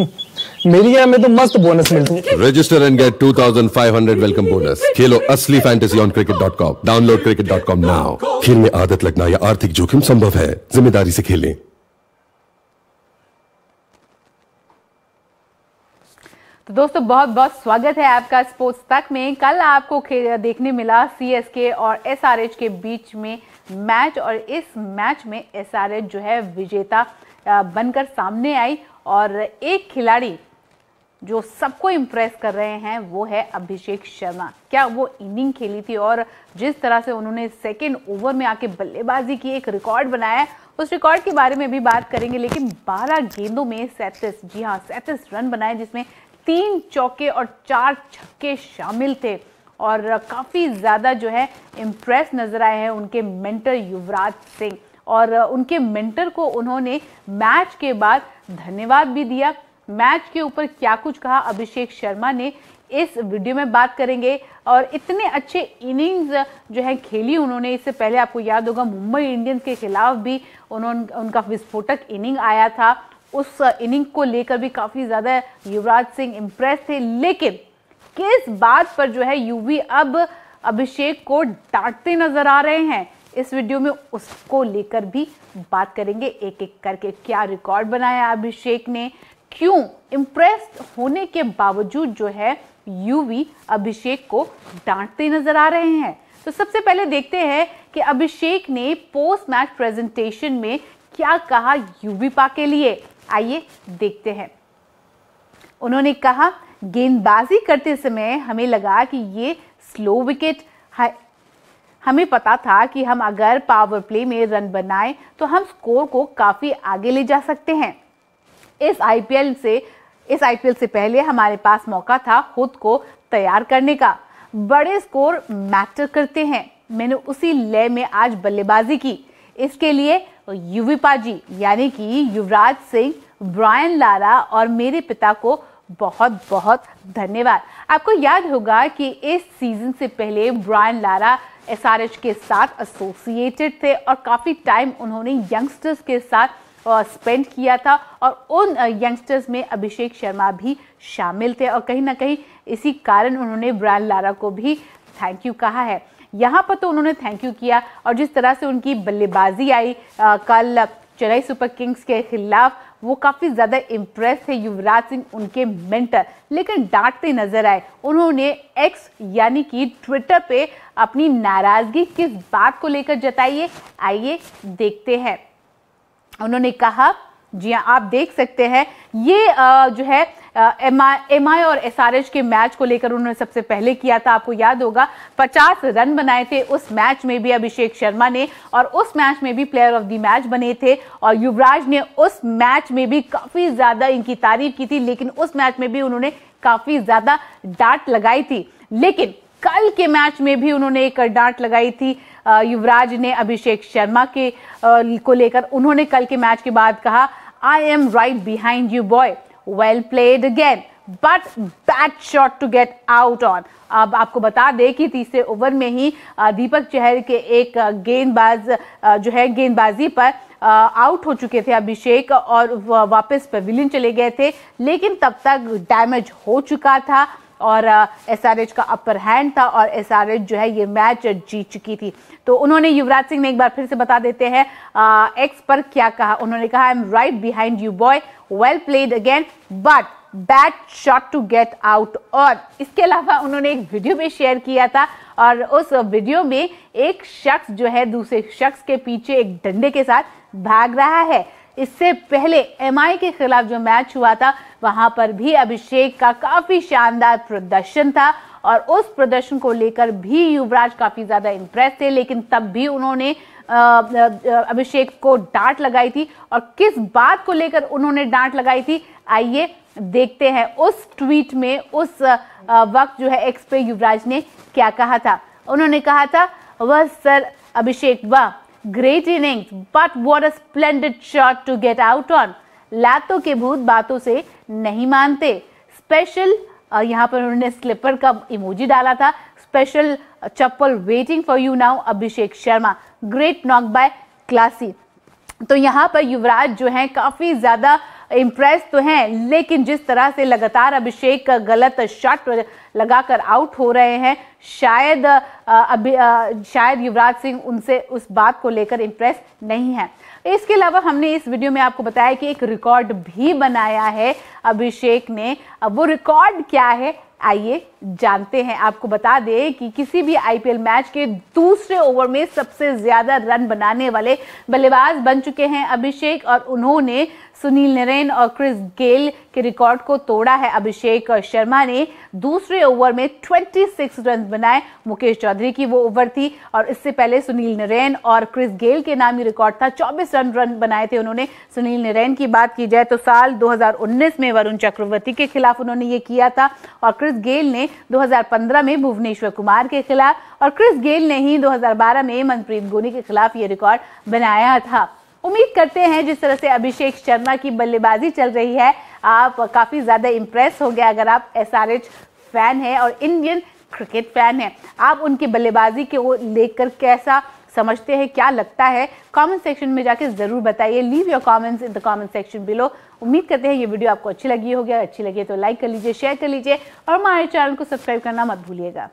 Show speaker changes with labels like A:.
A: मेरी में तो मस्त बोनस मिलती है register and get 2500 welcome bonus खेलो असली fantasy on cricket dot com download cricket dot com now खेल में आदत लगना या आर्थिक जोखिम संभव है जिम्मेदारी से खेलें तो दोस्तों बहुत बहुत स्वागत है आपका स्पोर्ट्स तक में कल आपको देखने मिला सीएसके और एसआरएच के बीच में मैच और इस मैच में एसआरएच जो है विजेता बनकर सामने आई और एक खिलाड़ी जो सबको इम्प्रेस कर रहे हैं वो है अभिषेक शर्मा क्या वो इनिंग खेली थी और जिस तरह से उन्होंने सेकेंड ओवर में आके बल्लेबाजी की एक रिकॉर्ड बनाया उस रिकॉर्ड के बारे में भी बात करेंगे लेकिन 12 गेंदों में सैंतीस जी हाँ सैंतीस रन बनाए जिसमें तीन चौके और चार छक्के शामिल थे और काफ़ी ज़्यादा जो है इम्प्रेस नजर आए हैं उनके मेंटर युवराज सिंह और उनके मेंटर को उन्होंने मैच के बाद धन्यवाद भी दिया मैच के ऊपर क्या कुछ कहा अभिषेक शर्मा ने इस वीडियो में बात करेंगे और इतने अच्छे इनिंग्स जो है खेली उन्होंने इससे पहले आपको याद होगा मुंबई इंडियंस के खिलाफ भी उन्होंने उनका विस्फोटक इनिंग आया था उस इनिंग को लेकर भी काफ़ी ज़्यादा युवराज सिंह इम्प्रेस थे लेकिन किस बात पर जो है यूवी अब अभिषेक को डांटते नजर आ रहे हैं इस वीडियो में उसको लेकर भी बात करेंगे एक एक करके क्या रिकॉर्ड बनाया अभिषेक ने क्यों इम्प्रेस होने के बावजूद जो है यूवी अभिषेक को डांटते नजर आ रहे हैं तो सबसे पहले देखते हैं कि अभिषेक ने पोस्ट मैच प्रेजेंटेशन में क्या कहा यूवी पा के लिए आइए देखते हैं उन्होंने कहा गेंदबाजी करते समय हमें लगा कि ये स्लो विकेट हमें पता था कि हम अगर पावर प्ले में रन बनाएं तो हम स्कोर को काफ़ी आगे ले जा सकते हैं इस आईपीएल से इस आईपीएल से पहले हमारे पास मौका था खुद को तैयार करने का बड़े स्कोर मैटर करते हैं मैंने उसी लय में आज बल्लेबाजी की इसके लिए युविपा जी यानी कि युवराज सिंह ब्रायन लारा और मेरे पिता को बहुत बहुत धन्यवाद आपको याद होगा कि इस सीजन से पहले ब्रायन लारा एसआरएच के साथ एसोसिएटेड थे और काफ़ी टाइम उन्होंने यंगस्टर्स के साथ स्पेंड किया था और उन यंगस्टर्स में अभिषेक शर्मा भी शामिल थे और कहीं ना कहीं इसी कारण उन्होंने ब्रायन लारा को भी थैंक यू कहा है यहाँ पर तो उन्होंने थैंक यू किया और जिस तरह से उनकी बल्लेबाजी आई आ, कल चेन्नई सुपर किंग्स के खिलाफ वो काफ़ी ज़्यादा इम्प्रेस थे युवराज सिंह उनके मेंटर लेकिन डांटते नजर आए उन्होंने एक्स यानी कि ट्विटर पे अपनी नाराज़गी किस बात को लेकर जताई है आइए देखते हैं उन्होंने कहा जी हाँ आप देख सकते हैं ये आ, जो है एम आई और एस आर एच के मैच को लेकर उन्होंने सबसे पहले किया था आपको याद होगा 50 रन बनाए थे उस मैच में भी अभिषेक शर्मा ने और उस मैच में भी प्लेयर ऑफ द मैच बने थे और युवराज ने उस मैच में भी काफ़ी ज़्यादा इनकी तारीफ की थी लेकिन उस मैच में भी उन्होंने काफ़ी ज़्यादा डांट लगाई थी लेकिन कल के मैच में भी उन्होंने एक डांट लगाई थी युवराज ने अभिषेक शर्मा के को लेकर उन्होंने कल के मैच के बाद कहा I am right behind you, boy. Well played again. But bad shot to get out on अब आपको बता दें कि तीसरे ओवर में ही दीपक चहर के एक गेंदबाज जो है गेंदबाजी पर आउट हो चुके थे अभिषेक और वापस पवेलियन चले गए थे लेकिन तब तक डैमेज हो चुका था और एस का अपर हैंड था और एस जो है ये मैच जीत चुकी थी तो उन्होंने युवराज सिंह ने एक बार फिर से बता देते हैं एक्स पर क्या कहा उन्होंने कहा I am right behind you boy well played again but bad shot to get out और इसके अलावा उन्होंने एक वीडियो भी शेयर किया था और उस वीडियो में एक शख्स जो है दूसरे शख्स के पीछे एक डंडे के साथ भाग रहा है इससे पहले एम के खिलाफ जो मैच हुआ था वहां पर भी अभिषेक का काफी शानदार प्रदर्शन था और उस प्रदर्शन को लेकर भी युवराज काफी ज्यादा इंप्रेस थे लेकिन तब भी उन्होंने अभिषेक को डांट लगाई थी और किस बात को लेकर उन्होंने डांट लगाई थी आइए देखते हैं उस ट्वीट में उस वक्त जो है एक्स पे युवराज ने क्या कहा था उन्होंने कहा था वह सर अभिषेक वाह great innings but what a splendid shot to get out on लातों के भूत बातों से नहीं मानते स्पेशल यहाँ पर उन्होंने स्लिपर का इमोजी डाला था special chappal waiting for you now Abhishek Sharma great knock by classy तो यहाँ पर युवराज जो हैं काफ़ी ज़्यादा इम्प्रेस तो हैं लेकिन जिस तरह से लगातार अभिषेक गलत शॉट लगाकर आउट हो रहे हैं शायद अभी शायद युवराज सिंह उनसे उस बात को लेकर इम्प्रेस नहीं है इसके अलावा हमने इस वीडियो में आपको बताया कि एक रिकॉर्ड भी बनाया है अभिषेक ने अब वो रिकॉर्ड क्या है आइए जानते हैं आपको बता दें कि किसी भी आईपीएल मैच के दूसरे ओवर में सबसे ज्यादा रन बनाने वाले बल्लेबाज बन चुके हैं अभिषेक और उन्होंने सुनील नरेन और क्रिस गेल के रिकॉर्ड को तोड़ा है अभिषेक शर्मा ने दूसरे ओवर में 26 रन बनाए मुकेश चौधरी की वो ओवर थी और इससे पहले सुनील नरेन और क्रिस गेल के नाम ही रिकॉर्ड था 24 रन रन बनाए थे उन्होंने सुनील नरेन की बात की जाए तो साल 2019 में वरुण चक्रवर्ती के खिलाफ उन्होंने ये किया था और क्रिस गेल ने 2015 में भुवनेश्वर कुमार के खिलाफ और क्रिस गेल ने ही 2012 में मनप्रीत गोनी के खिलाफ ये रिकॉर्ड बनाया था उम्मीद करते हैं जिस तरह से अभिषेक शर्मा की बल्लेबाजी चल रही है आप काफ़ी ज़्यादा इम्प्रेस हो गया अगर आप एस फ़ैन हैं और इंडियन क्रिकेट फ़ैन हैं आप उनकी बल्लेबाजी के वो लेकर कैसा समझते हैं क्या लगता है कमेंट सेक्शन में जाके ज़रूर बताइए leave your comments in the comment section below उम्मीद करते हैं ये वीडियो आपको अच्छी लगी होगी अच्छी लगी तो लाइक कर लीजिए शेयर कर लीजिए और हमारे चैनल को सब्सक्राइब करना मत भूलिएगा